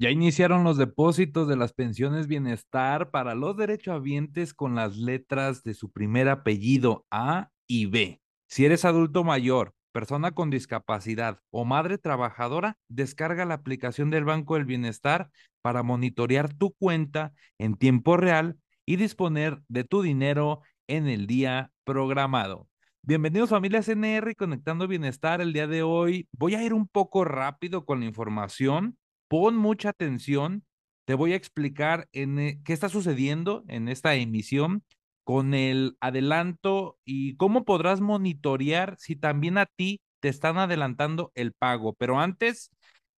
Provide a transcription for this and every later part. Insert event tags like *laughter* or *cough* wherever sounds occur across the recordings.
Ya iniciaron los depósitos de las pensiones bienestar para los derechohabientes con las letras de su primer apellido A y B. Si eres adulto mayor, persona con discapacidad o madre trabajadora, descarga la aplicación del Banco del Bienestar para monitorear tu cuenta en tiempo real y disponer de tu dinero en el día programado. Bienvenidos familia CNR y Conectando Bienestar. El día de hoy voy a ir un poco rápido con la información Pon mucha atención, te voy a explicar en, eh, qué está sucediendo en esta emisión con el adelanto y cómo podrás monitorear si también a ti te están adelantando el pago. Pero antes,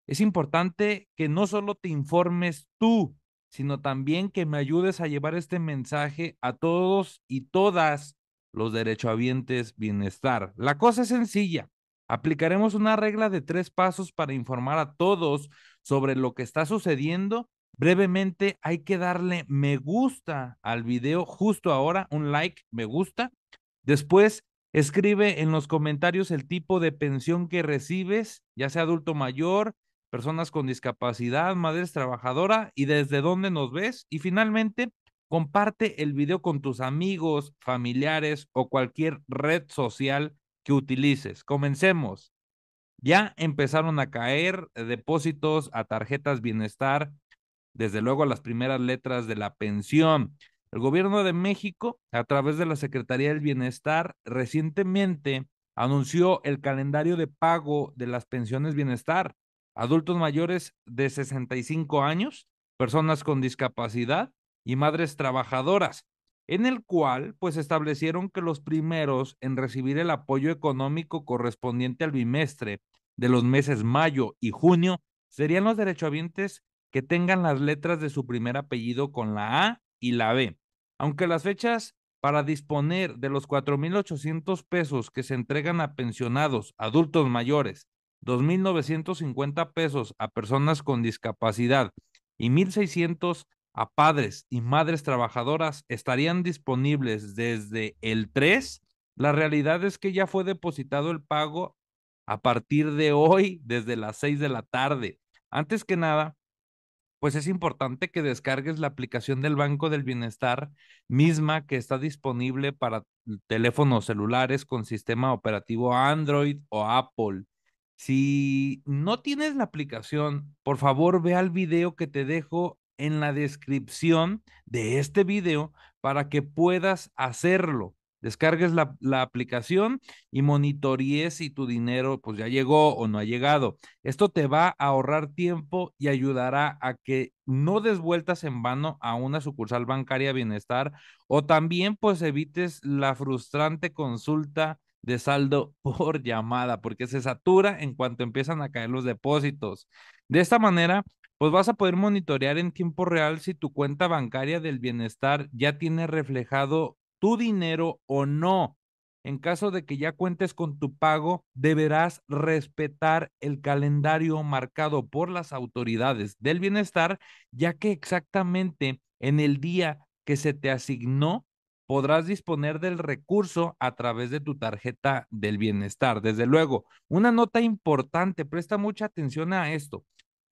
es importante que no solo te informes tú, sino también que me ayudes a llevar este mensaje a todos y todas los derechohabientes bienestar. La cosa es sencilla. Aplicaremos una regla de tres pasos para informar a todos sobre lo que está sucediendo. Brevemente, hay que darle me gusta al video justo ahora, un like, me gusta. Después, escribe en los comentarios el tipo de pensión que recibes, ya sea adulto mayor, personas con discapacidad, madres trabajadora y desde dónde nos ves. Y finalmente, comparte el video con tus amigos, familiares o cualquier red social que utilices. Comencemos. Ya empezaron a caer eh, depósitos a tarjetas bienestar, desde luego a las primeras letras de la pensión. El gobierno de México, a través de la Secretaría del Bienestar, recientemente anunció el calendario de pago de las pensiones bienestar. Adultos mayores de 65 años, personas con discapacidad y madres trabajadoras en el cual pues establecieron que los primeros en recibir el apoyo económico correspondiente al bimestre de los meses mayo y junio serían los derechohabientes que tengan las letras de su primer apellido con la A y la B, aunque las fechas para disponer de los 4.800 pesos que se entregan a pensionados, adultos mayores, 2.950 pesos a personas con discapacidad y 1.600 a padres y madres trabajadoras estarían disponibles desde el 3, la realidad es que ya fue depositado el pago a partir de hoy, desde las 6 de la tarde. Antes que nada, pues es importante que descargues la aplicación del Banco del Bienestar misma que está disponible para teléfonos celulares con sistema operativo Android o Apple. Si no tienes la aplicación, por favor ve al video que te dejo en la descripción de este video para que puedas hacerlo. Descargues la, aplicación y monitorees si tu dinero pues ya llegó o no ha llegado. Esto te va a ahorrar tiempo y ayudará a que no des vueltas en vano a una sucursal bancaria Bienestar o también pues evites la frustrante consulta de saldo *laughs* por llamada, porque se satura en cuanto empiezan a caer los depósitos. De esta manera, pues vas a poder monitorear en tiempo real si tu cuenta bancaria del bienestar ya tiene reflejado tu dinero o no. En caso de que ya cuentes con tu pago, deberás respetar el calendario marcado por las autoridades del bienestar, ya que exactamente en el día que se te asignó, podrás disponer del recurso a través de tu tarjeta del bienestar. Desde luego, una nota importante, presta mucha atención a esto.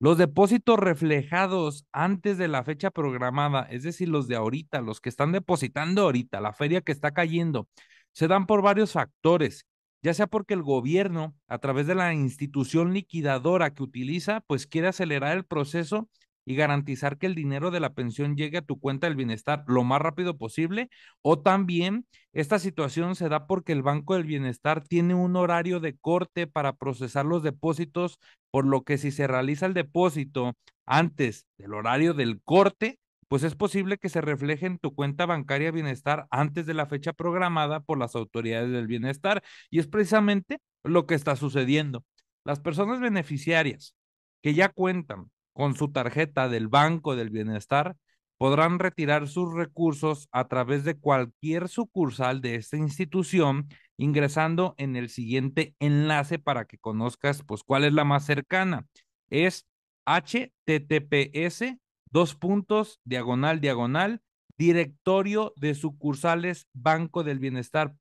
Los depósitos reflejados antes de la fecha programada, es decir, los de ahorita, los que están depositando ahorita, la feria que está cayendo, se dan por varios factores, ya sea porque el gobierno, a través de la institución liquidadora que utiliza, pues quiere acelerar el proceso y garantizar que el dinero de la pensión llegue a tu cuenta del bienestar lo más rápido posible. O también esta situación se da porque el Banco del Bienestar tiene un horario de corte para procesar los depósitos, por lo que si se realiza el depósito antes del horario del corte, pues es posible que se refleje en tu cuenta bancaria bienestar antes de la fecha programada por las autoridades del bienestar. Y es precisamente lo que está sucediendo. Las personas beneficiarias que ya cuentan con su tarjeta del Banco del Bienestar, podrán retirar sus recursos a través de cualquier sucursal de esta institución ingresando en el siguiente enlace para que conozcas pues cuál es la más cercana. Es https dos puntos diagonal diagonal directorio de sucursales banco del bienestar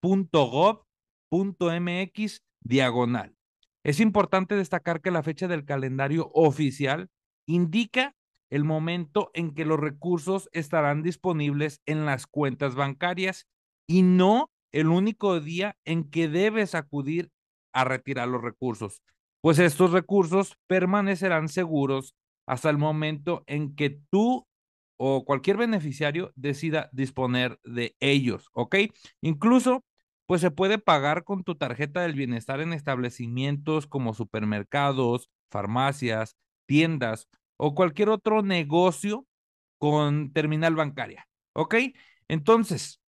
.mx, diagonal. Es importante destacar que la fecha del calendario oficial indica el momento en que los recursos estarán disponibles en las cuentas bancarias y no el único día en que debes acudir a retirar los recursos, pues estos recursos permanecerán seguros hasta el momento en que tú o cualquier beneficiario decida disponer de ellos, ¿ok? Incluso, pues se puede pagar con tu tarjeta del bienestar en establecimientos como supermercados, farmacias, tiendas o cualquier otro negocio con terminal bancaria. ¿Ok? Entonces,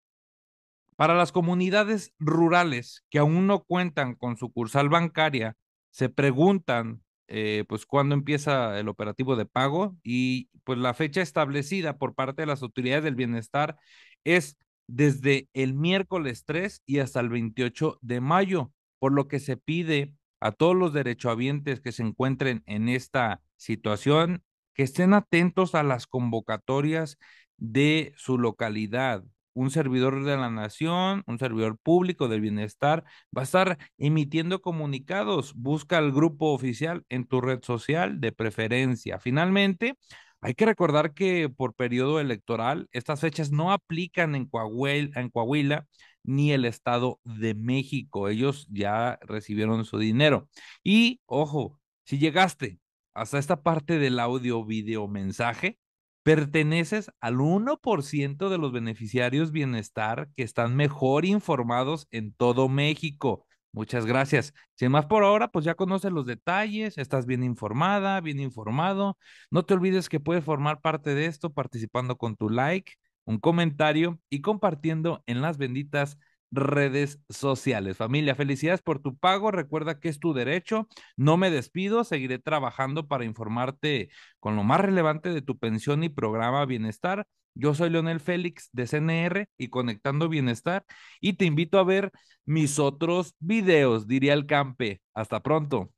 para las comunidades rurales que aún no cuentan con sucursal bancaria, se preguntan eh, pues cuándo empieza el operativo de pago y pues la fecha establecida por parte de las autoridades del bienestar es desde el miércoles 3 y hasta el 28 de mayo, por lo que se pide a todos los derechohabientes que se encuentren en esta situación, que estén atentos a las convocatorias de su localidad. Un servidor de la nación, un servidor público del bienestar, va a estar emitiendo comunicados. Busca el grupo oficial en tu red social de preferencia. Finalmente, hay que recordar que por periodo electoral estas fechas no aplican en Coahuila, en Coahuila ni el Estado de México. Ellos ya recibieron su dinero. Y ojo, si llegaste hasta esta parte del audio, video, mensaje, perteneces al 1% de los beneficiarios bienestar que están mejor informados en todo México. Muchas gracias. Sin más por ahora, pues ya conoces los detalles, estás bien informada, bien informado. No te olvides que puedes formar parte de esto participando con tu like, un comentario y compartiendo en las benditas redes sociales. Familia, felicidades por tu pago. Recuerda que es tu derecho. No me despido. Seguiré trabajando para informarte con lo más relevante de tu pensión y programa Bienestar. Yo soy Leonel Félix de CNR y Conectando Bienestar y te invito a ver mis otros videos, diría el Campe. Hasta pronto.